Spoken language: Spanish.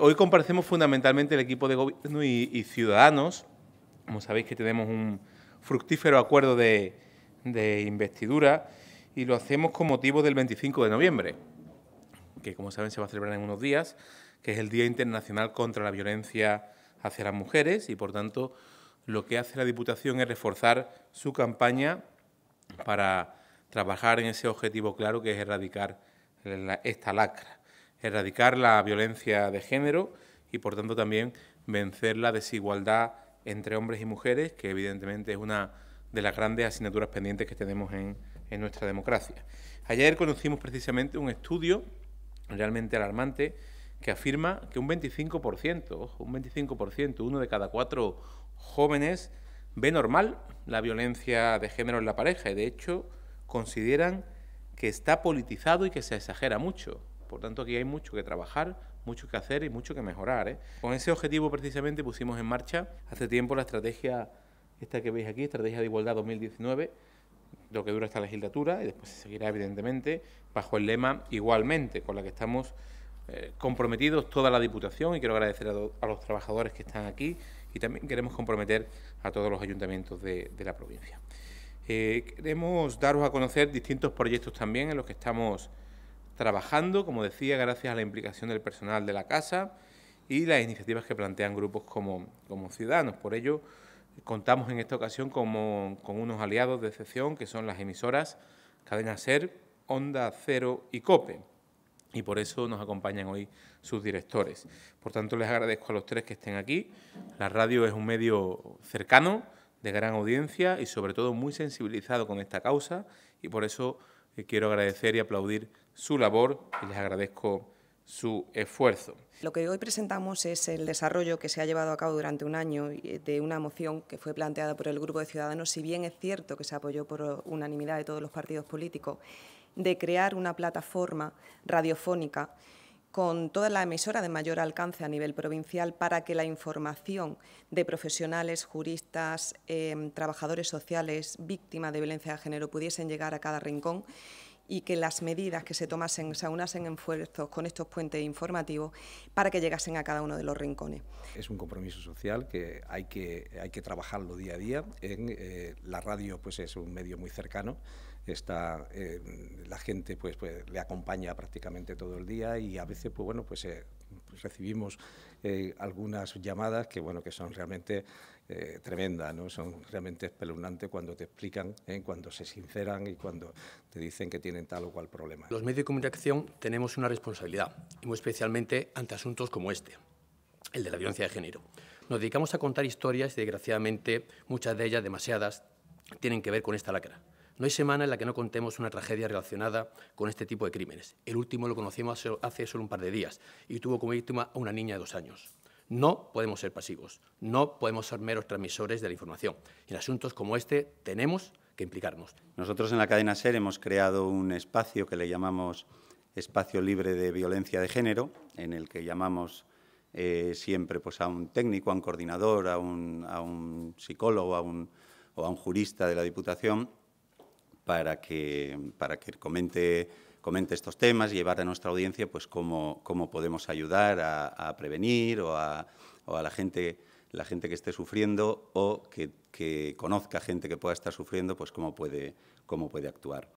Hoy comparecemos fundamentalmente el equipo de gobierno y, ciudadanos. Como sabéis que tenemos un fructífero acuerdo de, investidura y lo hacemos con motivo del 25 de noviembre, que como saben se va a celebrar en unos días, que es el Día Internacional contra la Violencia hacia las Mujeres y por tanto lo que hace la Diputación es reforzar su campaña para trabajar en ese objetivo claro que es erradicar esta lacra erradicar la violencia de género y, por tanto, también vencer la desigualdad entre hombres y mujeres, que evidentemente es una de las grandes asignaturas pendientes que tenemos en, nuestra democracia. Ayer conocimos precisamente un estudio realmente alarmante que afirma que un 25%, un 25%, uno de cada cuatro jóvenes ve normal la violencia de género en la pareja y de hecho consideran que está politizado y que se exagera mucho. Por tanto, aquí hay mucho que trabajar, mucho que hacer y mucho que mejorar. ¿eh? Con ese objetivo precisamente pusimos en marcha hace tiempo la estrategia, esta que veis aquí, Estrategia de Igualdad 2019, lo que dura esta legislatura y después se seguirá evidentemente bajo el lema igualmente, con la que estamos eh, comprometidos toda la Diputación y quiero agradecer a, los trabajadores que están aquí y también queremos comprometer a todos los ayuntamientos de, la provincia. Eh, queremos daros a conocer distintos proyectos también en los que estamos trabajando, como decía, gracias a la implicación del personal de la casa y las iniciativas que plantean grupos como, como Ciudadanos. Por ello, contamos en esta ocasión como, con unos aliados de excepción que son las emisoras Cadena Ser, Onda Cero y COPE. Y por eso nos acompañan hoy sus directores. Por tanto, les agradezco a los tres que estén aquí. La radio es un medio cercano, de gran audiencia y sobre todo muy sensibilizado con esta causa y por eso eh, quiero agradecer y aplaudir su labor y les agradezco su esfuerzo. Lo que hoy presentamos es el desarrollo que se ha llevado a cabo durante un año eh, de una moción que fue planteada por el Grupo de Ciudadanos, si bien es cierto que se apoyó por unanimidad de todos los partidos políticos, de crear una plataforma radiofónica con toda la emisora de mayor alcance a nivel provincial para que la información de profesionales, juristas, em, trabajadores sociales, víctimas de violencia de género pudiesen llegar a cada rincón y que las medidas que se tomasen se aunasen en esfuerzos con estos puentes informativos para que llegasen a cada uno de los rincones. Es un compromiso social que hay que, hay que trabajarlo día a día. En, eh, la radio pues es un medio muy cercano está eh, la gente pues, pues, le acompaña prácticamente todo el día y a veces pues bueno pues, eh, recibimos eh, algunas llamadas que bueno que son realmente tremendas no son realmente espeluznantes cuando te explican cuando se sinceran y cuando te dicen que tienen tal o cual problema los medios de comunicación tenemos una responsabilidad y muy especialmente ante asuntos como este el de la violencia de género nos dedicamos a contar historias y desgraciadamente muchas de ellas demasiadas tienen que ver con esta lacra no hay semana en la que no contemos una tragedia relacionada con este tipo de crímenes. El último lo conocimos hace solo un par de días y tuvo como víctima a una niña de dos años. No podemos ser pasivos, no podemos ser meros transmisores de la información. En asuntos como este tenemos que implicarnos. Nosotros en la cadena SER hemos creado un espacio que le llamamos espacio libre de violencia de género, en el que llamamos eh, siempre pues, a un técnico, a un coordinador, a un, psicólogo a un, o a un jurista de la Diputación para que, para que comente, comente estos temas, y llevar a nuestra audiencia pues, cómo, cómo podemos ayudar a, prevenir o a, la, gente, la gente que esté sufriendo o que, que, conozca gente que pueda estar sufriendo, pues cómo puede, cómo puede actuar.